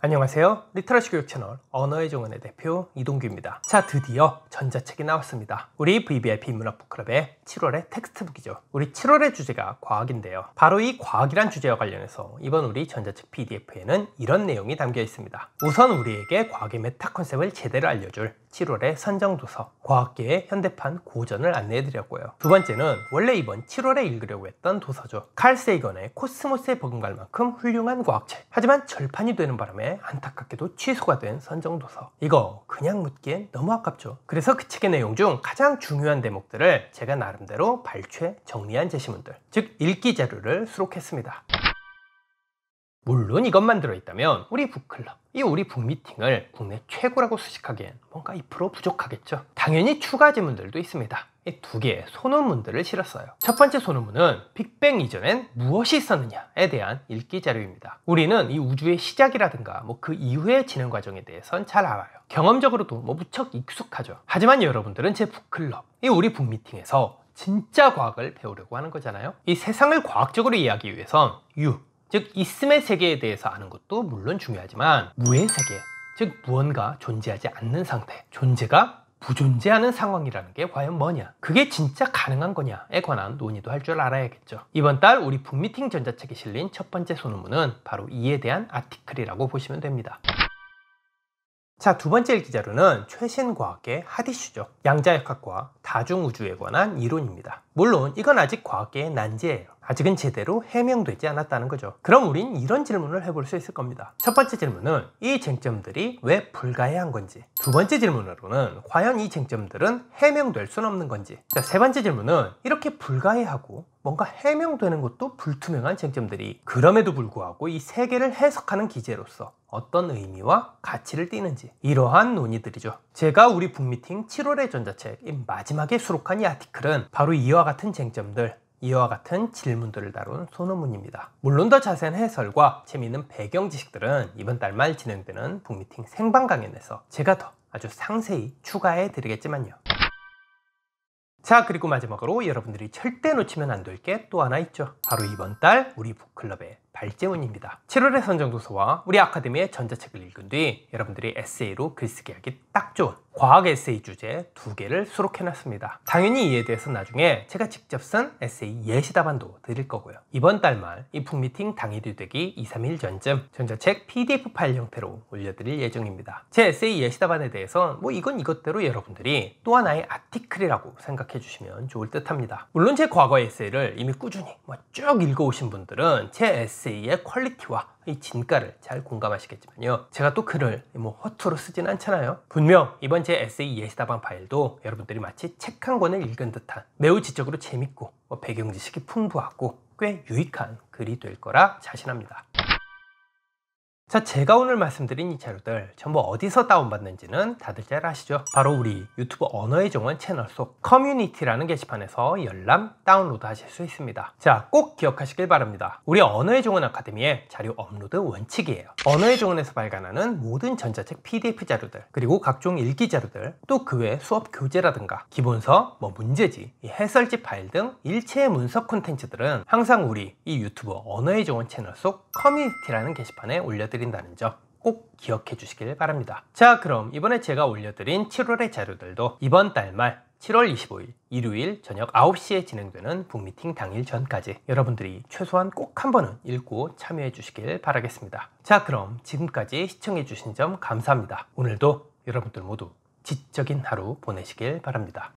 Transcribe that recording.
안녕하세요. 리터러시 교육 채널 언어의 정원의 대표 이동규입니다. 자, 드디어 전자책이 나왔습니다. 우리 VVIP 문학 북클럽의 7월의 텍스트북이죠. 우리 7월의 주제가 과학인데요. 바로 이 과학이란 주제와 관련해서 이번 우리 전자책 PDF에는 이런 내용이 담겨 있습니다. 우선 우리에게 과학의 메타 컨셉을 제대로 알려줄 7월의 선정도서 과학계의 현대판 고전을 안내해 드렸고요. 두 번째는 원래 이번 7월에 읽으려고 했던 도서죠. 칼 세이건의 코스모스에 버금갈 만큼 훌륭한 과학책. 하지만 절판이 되는 바람에 안타깝게도 취소가 된 선정도서 이거 그냥 묻기엔 너무 아깝죠 그래서 그 책의 내용 중 가장 중요한 대목들을 제가 나름대로 발췌 정리한 제시문들 즉 읽기 자료를 수록했습니다 물론 이것만 들어있다면 우리 북클럽 이 우리 북미팅을 국내 최고라고 수식하기엔 뭔가 2% 부족하겠죠 당연히 추가 질문들도 있습니다 두 개의 소논문들을 실었어요. 첫 번째 소논문은 빅뱅 이전엔 무엇이 있었느냐에 대한 읽기 자료입니다. 우리는 이 우주의 시작이라든가 뭐 그 이후의 진행 과정에 대해선 잘 알아요. 경험적으로도 뭐 무척 익숙하죠. 하지만 여러분들은 제 북클럽, 이 우리 북미팅에서 진짜 과학을 배우려고 하는 거잖아요. 이 세상을 과학적으로 이해하기 위해선 유, 즉 있음의 세계에 대해서 아는 것도 물론 중요하지만 무의 세계, 즉 무언가 존재하지 않는 상태, 존재가 부존재하는 상황이라는 게 과연 뭐냐? 그게 진짜 가능한 거냐에 관한 논의도 할 줄 알아야겠죠. 이번 달 우리 북미팅 전자책에 실린 첫 번째 소논문은 바로 이에 대한 아티클이라고 보시면 됩니다. 자, 두 번째 일기 자료는 최신 과학계 핫이슈죠. 양자역학과 다중우주에 관한 이론입니다. 물론 이건 아직 과학계의 난제예요. 아직은 제대로 해명되지 않았다는 거죠. 그럼 우린 이런 질문을 해볼 수 있을 겁니다. 첫 번째 질문은 이 쟁점들이 왜 불가해한 건지 두 번째 질문으로는 과연 이 쟁점들은 해명될 순 없는 건지 자, 세 번째 질문은 이렇게 불가해하고 뭔가 해명되는 것도 불투명한 쟁점들이 그럼에도 불구하고 이세계를 해석하는 기재로서 어떤 의미와 가치를 띠는지 이러한 논의들이죠. 제가 우리 북미팅 7월의 전자책 이 마지막 마지막에 수록한 이 아티클은 바로 이와 같은 쟁점들, 이와 같은 질문들을 다룬 소논문입니다. 물론 더 자세한 해설과 재미있는 배경 지식들은 이번 달 말 진행되는 북미팅 생방 강연에서 제가 더 아주 상세히 추가해 드리겠지만요. 자 그리고 마지막으로 여러분들이 절대 놓치면 안 될 게 또 하나 있죠. 바로 이번 달 우리 북클럽의 발제문입니다. 7월의 선정도서와 우리 아카데미의 전자책을 읽은 뒤 여러분들이 에세이로 글쓰기 하기 딱 좋은 과학 에세이 주제 두 개를 수록해놨습니다. 당연히 이에 대해서 나중에 제가 직접 쓴 에세이 예시 답안도 드릴 거고요. 이번 달 말 이품 미팅 당일이 되기 2, 3일 전쯤 전자책 PDF 파일 형태로 올려드릴 예정입니다. 제 에세이 예시 답안에 대해서 뭐 이건 이것대로 여러분들이 또 하나의 아티클이라고 생각해 주시면 좋을 듯 합니다. 물론 제 과거 에세이를 이미 꾸준히 뭐쭉 읽어오신 분들은 제 에세이 에세이의 퀄리티와 이 진가를 잘 공감하시겠지만요. 제가 또 글을 뭐 허투루 쓰진 않잖아요. 분명 이번 제 에세이 예시다방 파일도 여러분들이 마치 책 한 권을 읽은 듯한 매우 지적으로 재밌고 뭐 배경 지식이 풍부하고 꽤 유익한 글이 될 거라 자신합니다. 자 제가 오늘 말씀드린 이 자료들 전부 어디서 다운받는지는 다들 잘 아시죠? 바로 우리 유튜브 언어의 종원 채널 속 커뮤니티라는 게시판에서 열람 다운로드 하실 수 있습니다 자 꼭 기억하시길 바랍니다 우리 언어의 종원 아카데미의 자료 업로드 원칙이에요 언어의 종원에서 발간하는 모든 전자책 PDF 자료들 그리고 각종 일기 자료들 또 그 외 수업 교재라든가 기본서, 뭐 문제지, 해설지 파일 등 일체의 문서 콘텐츠들은 항상 우리 이 유튜브 언어의 종원 채널 속 커뮤니티라는 게시판에 올려드립니다 드린다는점꼭 기억해 주시길 바랍니다. 자 그럼 이번에 제가 올려드린 7월의 자료들도 이번 달 말 7월 25일 일요일 저녁 9시에 진행되는 북미팅 당일 전까지 여러분들이 최소한 꼭 한 번은 읽고 참여해 주시길 바라겠습니다. 자 그럼 지금까지 시청해 주신 점 감사합니다. 오늘도 여러분들 모두 지적인 하루 보내시길 바랍니다.